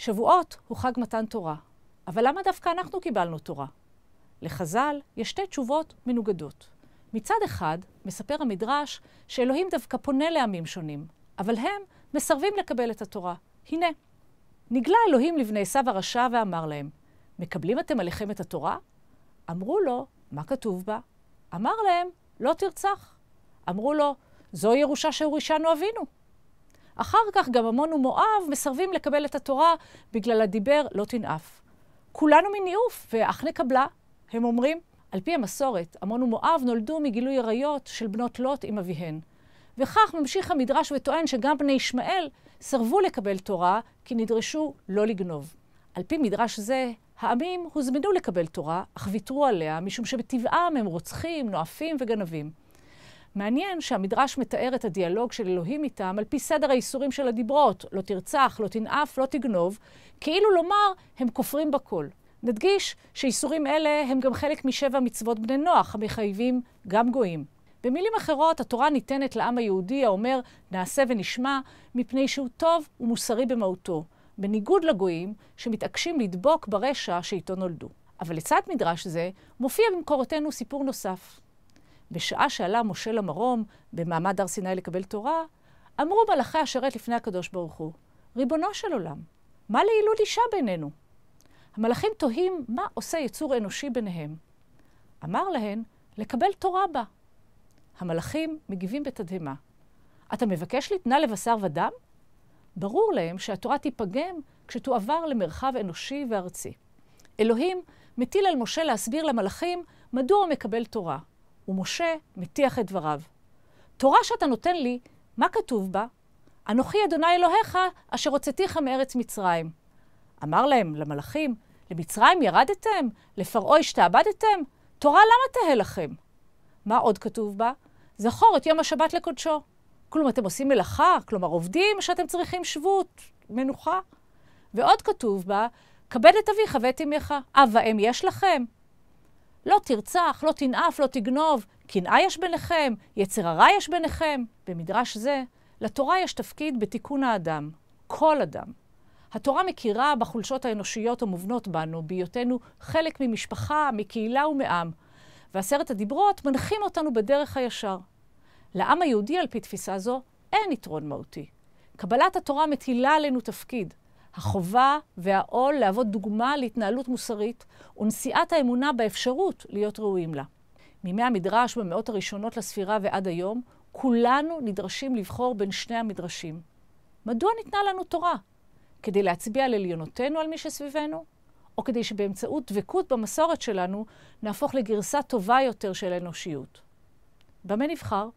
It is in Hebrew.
שבועות הוא חג מתן תורה, אבל למה דווקא אנחנו קיבלנו תורה? לחז"ל יש שתי תשובות מנוגדות. מצד אחד, מספר המדרש שאלוהים דווקא פונה לעמים שונים, אבל הם מסרבים לקבל את התורה. הנה, נגלה אלוהים לבני עשיו הרשע ואמר להם, מקבלים אתם עליכם את התורה? אמרו לו, מה כתוב בה? אמר להם, לא תרצח. אמרו לו, זו ירושה שהורישנו אבינו. אחר כך גם עמון ומואב מסרבים לקבל את התורה בגלל הדיבר לא תנאף. כולנו מניאוף, ואך נקבלה, הם אומרים. על פי המסורת, עמון ומואב נולדו מגילוי עריות של בנות לוט עם אביהן. וכך ממשיך המדרש וטוען שגם בני ישמעאל סרבו לקבל תורה, כי נדרשו לא לגנוב. על פי מדרש זה, העמים הוזמנו לקבל תורה, אך ויתרו עליה, משום שבטבעם הם רוצחים, נואפים וגנבים. מעניין שהמדרש מתאר את הדיאלוג של אלוהים איתם על פי סדר האיסורים של הדיברות, לא תרצח, לא תנאף, לא תגנוב, כאילו לומר, הם כופרים בכל. נדגיש שאיסורים אלה הם גם חלק משבע מצוות בני נוח, המחייבים גם גויים. במילים אחרות, התורה ניתנת לעם היהודי האומר נעשה ונשמע, מפני שהוא טוב ומוסרי במהותו, בניגוד לגויים שמתעקשים לדבוק ברשע שאיתו נולדו. אבל לצד מדרש זה, מופיע במקורותינו סיפור נוסף. בשעה שעלה משה למרום במעמד הר סיני לקבל תורה, אמרו מלאכי השרת לפני הקדוש ברוך הוא, ריבונו של עולם, מה לעילוי אישה בינינו? המלאכים תוהים מה עושה יצור אנושי ביניהם. אמר להן, לקבל תורה בה. המלאכים מגיבים בתדהמה. אתה מבקש לתנה לבשר ודם? ברור להם שהתורה תיפגם כשתועבר למרחב אנושי וארצי. אלוהים מטיל על משה להסביר למלאכים מדוע הוא מקבל תורה, ומשה מטיח את דבריו. תורה שאתה נותן לי, מה כתוב בה? אנוכי אדוני אלוהיך, אשר הוצאתיך מארץ מצרים. אמר להם, למלאכים, למצרים ירדתם? לפרעה השתעבדתם? תורה למה תהה לכם? מה עוד כתוב בה? זכור את יום השבת לקודשו. כלום אתם עושים מלאכה, כלומר עובדים שאתם צריכים שבות, מנוחה. ועוד כתוב בה, כבד את אביך ואת אמך, אב ואם יש לכם? לא תרצח, לא תנאף, לא תגנוב, קנאה יש ביניכם, יצר הרע יש ביניכם. במדרש זה, לתורה יש תפקיד בתיקון האדם, כל אדם. התורה מכירה בחולשות האנושיות המובנות בנו, בהיותנו חלק ממשפחה, מקהילה ומעם. ועשרת הדיברות מנחים אותנו בדרך הישר. לעם היהודי, על פי תפיסה זו, אין יתרון מהותי. קבלת התורה מטילה עלינו תפקיד, החובה והעול להוות דוגמה להתנהלות מוסרית ונשיאת האמונה באפשרות להיות ראויים לה. מימי המדרש במאות הראשונות לספירה ועד היום, כולנו נדרשים לבחור בין שני המדרשים. מדוע ניתנה לנו תורה? כדי להצביע על עליונותנו על מי שסביבנו? או כדי שבאמצעות דבקות במסורת שלנו נהפוך לגרסה טובה יותר של האנושיות? במה נבחר?